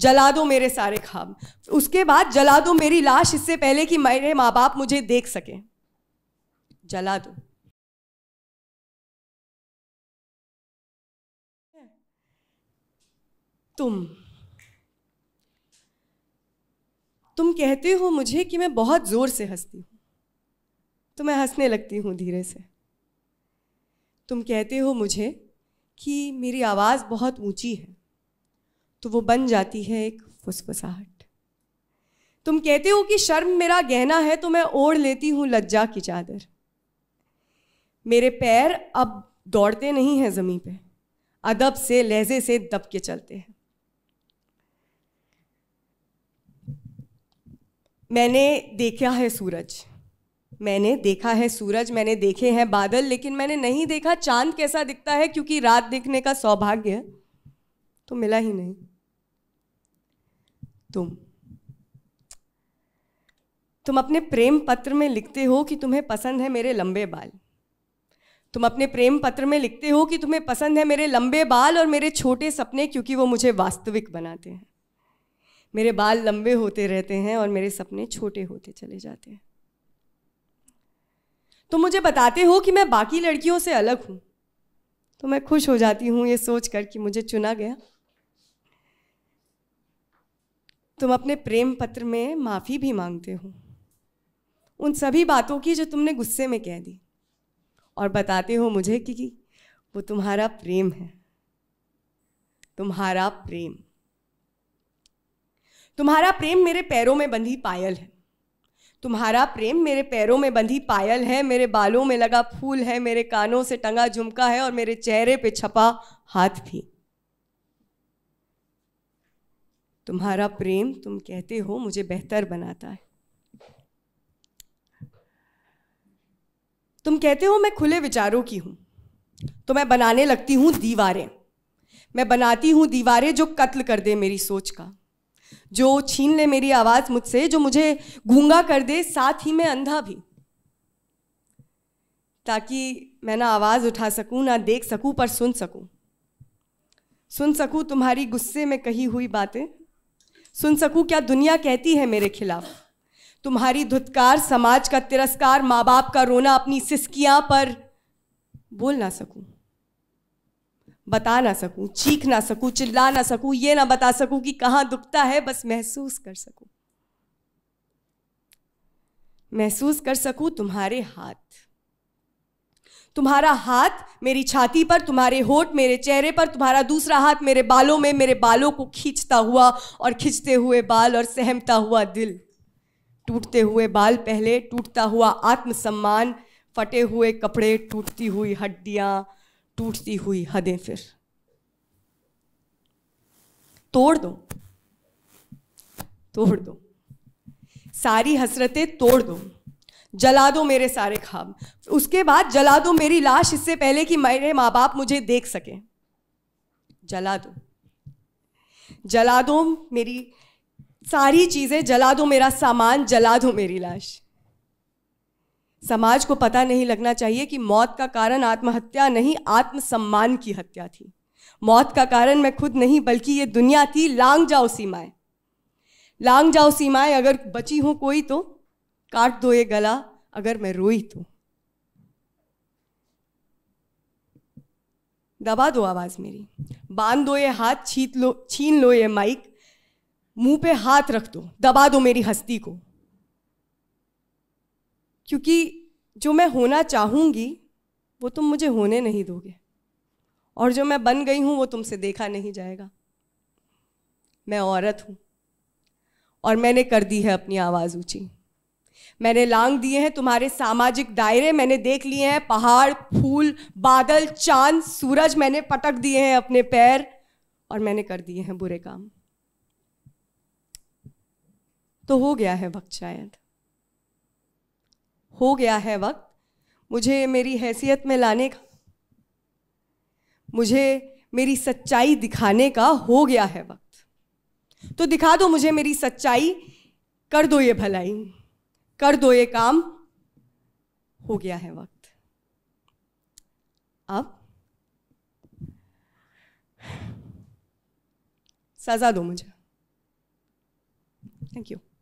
जला दो मेरे सारे ख्वाब उसके बाद जला दो मेरी लाश इससे पहले कि मेरे माँ बाप मुझे देख सकें जला दो तुम तुम कहते हो मुझे कि मैं बहुत जोर से हंसती हूं तो मैं हंसने लगती हूं धीरे से तुम कहते हो मुझे कि मेरी आवाज़ बहुत ऊंची है तो वो बन जाती है एक फुसफुसाहट तुम कहते हो कि शर्म मेरा गहना है तो मैं ओढ़ लेती हूं लज्जा की चादर मेरे पैर अब दौड़ते नहीं हैं जमीन पे अदब से लहजे से दब के चलते हैं मैंने देखा है सूरज मैंने देखा है सूरज मैंने देखे हैं बादल लेकिन मैंने नहीं देखा चांद कैसा दिखता है क्योंकि रात देखने का सौभाग्य तो मिला ही नहीं तुम तुम अपने प्रेम पत्र में लिखते हो कि तुम्हें पसंद है मेरे लंबे बाल तुम अपने प्रेम पत्र में लिखते हो कि तुम्हें पसंद है मेरे लंबे बाल और मेरे छोटे सपने क्योंकि वो मुझे वास्तविक बनाते हैं मेरे बाल लंबे होते रहते हैं और मेरे सपने छोटे होते चले जाते हैं तुम मुझे बताते हो कि मैं बाकी लड़कियों से अलग हूं तो मैं खुश हो जाती हूं ये सोचकर कि मुझे चुना गया तुम अपने प्रेम पत्र में माफ़ी भी मांगते हो उन सभी बातों की जो तुमने गुस्से में कह दी और बताते हो मुझे कि वो तुम्हारा प्रेम है तुम्हारा प्रेम तुम्हारा प्रेम मेरे पैरों में बंधी पायल है तुम्हारा प्रेम मेरे पैरों में बंधी पायल है मेरे बालों में लगा फूल है मेरे कानों से टंगा झुमका है और मेरे चेहरे पे छपा हाथ भी तुम्हारा प्रेम तुम कहते हो मुझे बेहतर बनाता है तुम कहते हो मैं खुले विचारों की हूं तो मैं बनाने लगती हूं दीवारें मैं बनाती हूं दीवारें जो कत्ल कर दे मेरी सोच का जो छीन ले मेरी आवाज़ मुझसे जो मुझे गूंगा कर दे साथ ही मैं अंधा भी ताकि मैं ना आवाज़ उठा सकूं ना देख सकूं पर सुन सकूं सुन सकूं तुम्हारी गुस्से में कही हुई बातें सुन सकूं क्या दुनिया कहती है मेरे खिलाफ तुम्हारी धुतकार समाज का तिरस्कार माँ बाप का रोना अपनी सिस्कियां पर बोल ना सकूं बता ना सकूं चीख ना सकूं चिल्ला ना सकूं ये ना बता सकूं कि कहां दुखता है बस महसूस कर सकूं महसूस कर सकूं तुम्हारे हाथ तुम्हारा हाथ मेरी छाती पर तुम्हारे होठ मेरे चेहरे पर तुम्हारा दूसरा हाथ मेरे बालों में मेरे बालों को खींचता हुआ और खींचते हुए बाल और सहमता हुआ दिल टूटते हुए बाल पहले टूटता हुआ आत्मसम्मान फटे हुए कपड़े टूटती हुई हड्डियाँ टूटती हुई हदें फिर तोड़ दो तोड़ दो सारी हसरतें तोड़ दो जला दो मेरे सारे ख्वाब उसके बाद जला दो मेरी लाश इससे पहले कि मेरे माँ बाप मुझे देख सकें जला दो जला दो मेरी सारी चीज़ें जला दो मेरा सामान जला दो मेरी लाश समाज को पता नहीं लगना चाहिए कि मौत का कारण आत्महत्या नहीं आत्मसम्मान की हत्या थी मौत का कारण मैं खुद नहीं बल्कि ये दुनिया थी लांग जाओ सीमाएं लांग जाओ सीमाएं अगर बची हो कोई तो काट दो ये गला अगर मैं रोई तो दबा दो आवाज मेरी बांध दो ये हाथ छीत लो छीन लो ये माइक मुंह पे हाथ रख दो दबा दो मेरी हस्ती को क्योंकि जो मैं होना चाहूंगी वो तुम मुझे होने नहीं दोगे और जो मैं बन गई हूं वो तुमसे देखा नहीं जाएगा मैं औरत हूं और मैंने कर दी है अपनी आवाज़ ऊंची मैंने लांग दिए हैं तुम्हारे सामाजिक दायरे मैंने देख लिए हैं पहाड़ फूल बादल चांद सूरज मैंने पटक दिए हैं अपने पैर और मैंने कर दिए हैं बुरे काम तो हो गया है वक्त शायद हो गया है वक्त मुझे मेरी हैसियत में लाने का मुझे मेरी सच्चाई दिखाने का हो गया है वक्त तो दिखा दो मुझे मेरी सच्चाई कर दो ये भलाई कर दो ये काम हो गया है वक्त अब सजा दो मुझे थैंक यू